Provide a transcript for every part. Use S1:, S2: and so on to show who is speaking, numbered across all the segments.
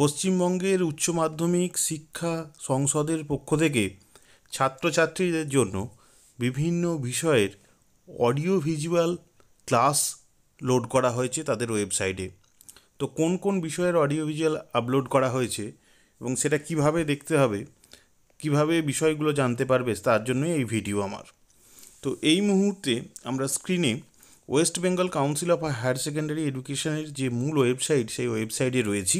S1: পশ্চিমবঙ্গের উচ্চ মাধ্যমিক শিক্ষা সংসদের পক্ষ থেকে ছাত্রছাত্রীদের জন্য বিভিন্ন বিষয়ের অডিও ভিজুয়াল ক্লাস লোড করা হয়েছে তাদের ওয়েবসাইটে তো কোন কোন বিষয়ের অডিও ভিজুয়াল আপলোড করা হয়েছে এবং সেটা কিভাবে দেখতে হবে কিভাবে বিষয়গুলো জানতে পারবে তার জন্য এই ভিডিও আমার তো এই মুহূর্তে আমরা স্ক্রিনে West Bengal council of higher secondary এডুকেশনের যে মূল ওয়েবসাইট সেই ওয়েবসাইটে রয়েছি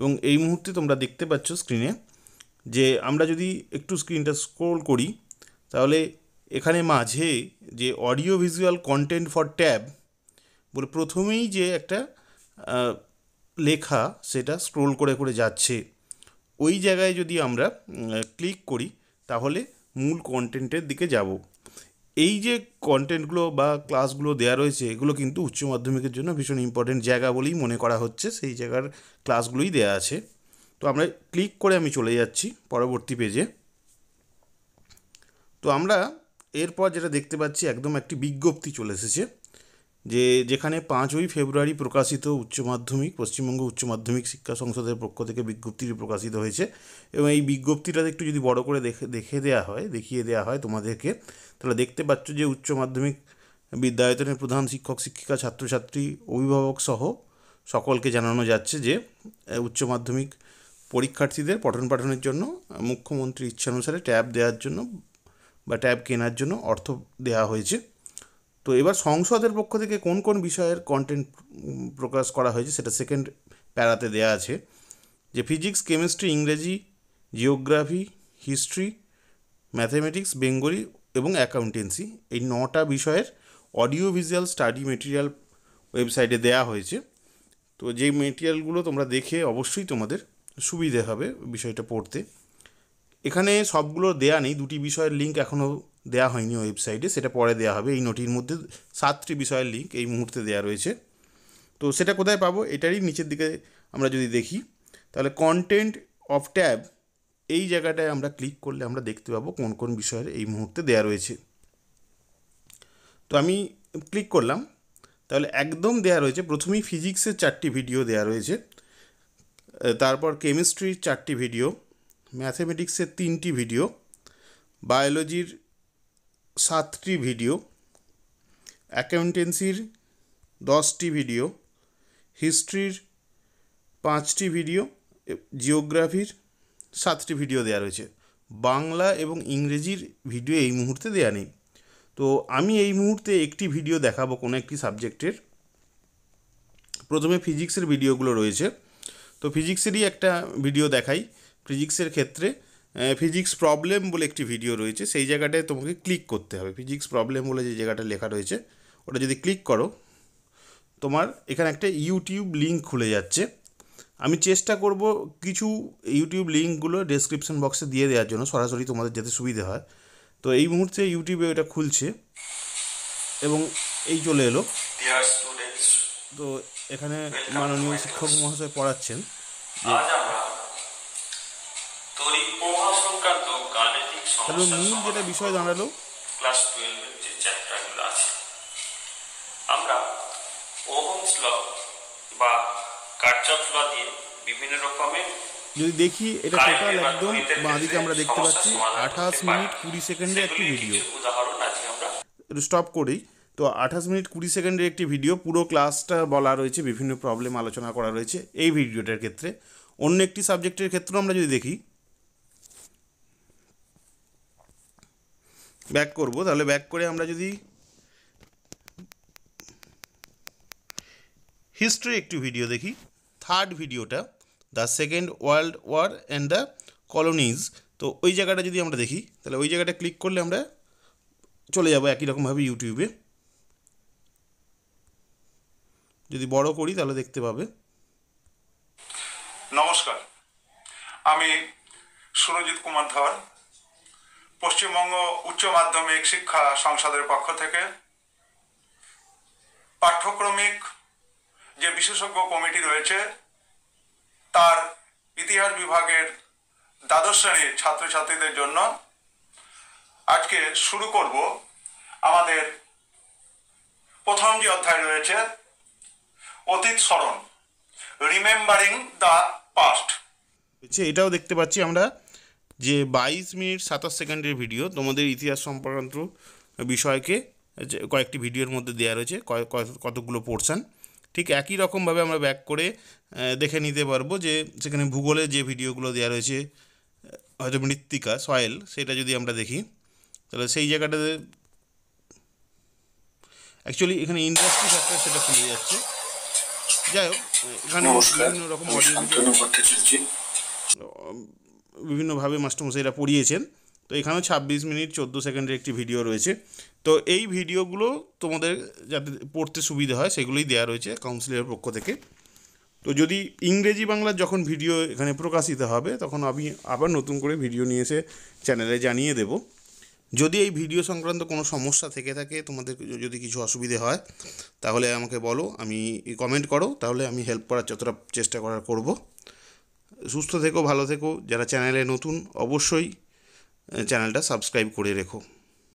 S1: এবং এই মুহূর্তে তোমরা দেখতে পাচ্ছ স্ক্রিনে যে আমরা যদি একটু স্ক্রিনটা স্ক্রোল করি তাহলে এখানে মাঝে যে audio visual content for tab বলে প্রথমেই যে একটা লেখা সেটা স্ক্রোল করে করে যাচ্ছে ওই জায়গায় যদি আমরা ক্লিক করি তাহলে মূল কন্টেন্টের দিকে যাব এই যে কন্টেন্টগুলো বা ক্লাসগুলো দেওয়া রয়েছে এগুলো কিন্তু উচ্চ মাধ্যমিকের জন্য ভীষণ ইম্পর্টেন্ট জায়গা বলেই মনে করা হচ্ছে সেই জায়গার ক্লাসগুলোই দেওয়া আছে তো আমরা ক্লিক করে আমি চলে যাচ্ছি পরবর্তী পেজে তো আমরা এরপর যেটা দেখতে পাচ্ছি একদম একটি বিজ্ঞপ্তি চলে এসেছে যে যেখানে পাঁচই ফেব্রুয়ারি প্রকাশিত উচ্চ মাধ্যমিক পশ্চিমবঙ্গ উচ্চ মাধ্যমিক শিক্ষা সংসদের পক্ষ থেকে বিজ্ঞপ্তিটি প্রকাশিত হয়েছে এবং এই বিজ্ঞপ্তিটা একটু যদি বড় করে দেখে দেখে দেওয়া হয় দেখিয়ে দেওয়া হয় তোমাদেরকে তাহলে দেখতে পাচ্ছ যে উচ্চ মাধ্যমিক বিদ্যায়তনের প্রধান শিক্ষক শিক্ষিকা ছাত্রছাত্রী অভিভাবক সহ সকলকে জানানো যাচ্ছে যে উচ্চ মাধ্যমিক পরীক্ষার্থীদের পঠন পাঠনের জন্য মুখ্যমন্ত্রী ইচ্ছানুসারে ট্যাব দেওয়ার জন্য বা ট্যাব কেনার জন্য অর্থ দেওয়া হয়েছে তো এবার সংসদের পক্ষ থেকে কোন কোন বিষয়ের কন্টেন্ট প্রকাশ করা হয়েছে সেটা সেকেন্ড প্যারাতে দেয়া আছে যে ফিজিক্স কেমিস্ট্রি ইংরেজি জিওগ্রাফি হিস্ট্রি ম্যাথামেটিক্স বেঙ্গলি এবং অ্যাকাউন্টেন্সি এই নটা বিষয়ের অডিও ভিজুয়াল স্টাডি মেটেরিয়াল ওয়েবসাইটে দেয়া হয়েছে তো যে মেটেরিয়ালগুলো তোমরা দেখে অবশ্যই তোমাদের সুবিধে হবে বিষয়টা পড়তে এখানে সবগুলো দেয়া নেই দুটি বিষয়ের লিঙ্ক এখনও দেয়া হয়নি ওয়েবসাইটে সেটা পরে দেয়া হবে এই নোটির মধ্যে সাতটি বিষয়ের লিঙ্ক এই মুহূর্তে দেয়া রয়েছে তো সেটা কোথায় পাবো এটারই নিচের দিকে আমরা যদি দেখি তাহলে কন্টেন্ট অফ ট্যাব এই জায়গাটায় আমরা ক্লিক করলে আমরা দেখতে পাবো কোন কোন বিষয়ের এই মুহূর্তে দেয়া রয়েছে তো আমি ক্লিক করলাম তাহলে একদম দেয়া রয়েছে প্রথমেই ফিজিক্সের চারটি ভিডিও দেয়া রয়েছে তারপর কেমিস্ট্রির চারটি ভিডিও ম্যাথমেটিক্সের তিনটি ভিডিও বায়োলজির সাতটি ভিডিও অ্যাকাউন্টেন্সির দশটি ভিডিও হিস্ট্রির পাঁচটি ভিডিও জিওগ্রাফির সাতটি ভিডিও দেওয়া রয়েছে বাংলা এবং ইংরেজির ভিডিও এই মুহূর্তে দেওয়া নেই তো আমি এই মুহূর্তে একটি ভিডিও দেখাবো কোনো একটি সাবজেক্টের প্রথমে ফিজিক্সের ভিডিওগুলো রয়েছে তো ফিজিক্সেরই একটা ভিডিও দেখাই ফিজিক্সের ক্ষেত্রে ফিজিক্স প্রবলেম বলে একটি ভিডিও রয়েছে সেই জায়গাটায় তোমাকে ক্লিক করতে হবে ফিজিক্স প্রবলেম বলে যে জায়গাটা লেখা রয়েছে ওটা যদি ক্লিক করো তোমার এখানে একটা ইউটিউব লিঙ্ক খুলে যাচ্ছে আমি চেষ্টা করব কিছু ইউটিউব লিঙ্কগুলো ডেসক্রিপশন বক্সে দিয়ে দেওয়ার জন্য সরাসরি তোমাদের যেতে সুবিধে হয় তো এই মুহূর্তে ইউটিউবে ওইটা খুলছে এবং এই চলে এলো তো এখানে মাননীয় শিক্ষক মহাশয় পড়াচ্ছেন তাহলে মূল যেটা বিষয় দাঁড়ালো ক্লাস টুয়েলভের যে চ্যাপ্টারগুলো আছে আমরা ওহমস ল বা কার্চফ ল দিয়ে বিভিন্ন রকমের যদি দেখি এটা টোটাল একদম বাঁদিকে আমরা দেখতে পাচ্ছি আঠাশ মিনিট কুড়ি সেকেন্ডের একটি ভিডিও উদাহরণ স্টপ করি তো আঠাশ মিনিট কুড়ি সেকেন্ডের একটি ভিডিও পুরো ক্লাসটা বলা রয়েছে বিভিন্ন প্রবলেম আলোচনা করা রয়েছে এই ভিডিওটার ক্ষেত্রে অন্য একটি সাবজেক্টের ক্ষেত্রেও আমরা যদি দেখি ব্যাক করব তাহলে ব্যাক করে আমরা যদি হিস্ট্রি একটি ভিডিও দেখি থার্ড ভিডিওটা the second world war and the colonies তো ওই জায়গাটা যদি আমরা দেখি তাহলে ওই জায়গাটা ক্লিক করলে আমরা চলে যাবো একই রকমভাবে ইউটিউবে যদি বড় করি তাহলে দেখতে পাবে নমস্কার আমি সুরজিৎ কুমার ধর পশ্চিমবঙ্গ উচ্চ মাধ্যমিক শিক্ষা সংসদের পক্ষ থেকে পাঠ্যক্রমিক যে বিশেষজ্ঞ কমিটি রয়েছে তার ইতিহাস বিভাগের দ্বাদশ শ্রেণীর ছাত্রছাত্রীদের জন্য আজকে শুরু করব আমাদের প্রথম যে অধ্যায় রয়েছে অতীত স্মরণ রিমেম্বারিং দ্য পাস্ট এটাও দেখতে পাচ্ছি আমরা যে বাইশ মিনিট সাতাশ সেকেন্ডের ভিডিও তোমাদের ইতিহাস সম্পর্কান্ত বিষয়কে কয়েকটি ভিডিওর মধ্যে দেওয়া রয়েছে কতগুলো পোর্শান ঠিক একই রকমভাবে আমরা ব্যাক করে দেখে নিতে পারবো যে সেখানে ভূগোলে যে ভিডিওগুলো দেওয়া রয়েছে হয়তো মৃত্তিকা সয়েল সেটা যদি আমরা দেখি তাহলে সেই জায়গাটাতে অ্যাকচুয়ালি এখানে ইন্ডাস্ট্রি ফ্যাক্টর সেটা খুলে যাচ্ছে যাই হোক এখানে বিভিন্ন রকম বিভিন্নভাবে মাস্টারমশাইরা পড়িয়েছেন তো এখানেও ছাব্বিশ মিনিট চোদ্দো সেকেন্ডের একটি ভিডিও রয়েছে তো এই ভিডিওগুলো তোমাদের যাতে পড়তে সুবিধে হয় সেগুলোই দেওয়া রয়েছে কাউন্সিলের পক্ষ থেকে তো যদি ইংরেজি বাংলার যখন ভিডিও এখানে প্রকাশিত হবে তখন আমি আবার নতুন করে ভিডিও নিয়ে এসে চ্যানেলে জানিয়ে দেব যদি এই ভিডিও সংক্রান্ত কোনো সমস্যা থেকে থাকে তোমাদের যদি কিছু অসুবিধে হয় তাহলে আমাকে বলো আমি কমেন্ট করো তাহলে আমি হেল্প করার যতটা চেষ্টা করার করবো সুস্থ থেকো ভালো থেকো যারা চ্যানেলে নতুন অবশ্যই চ্যানেলটা সাবস্ক্রাইব করে রেখো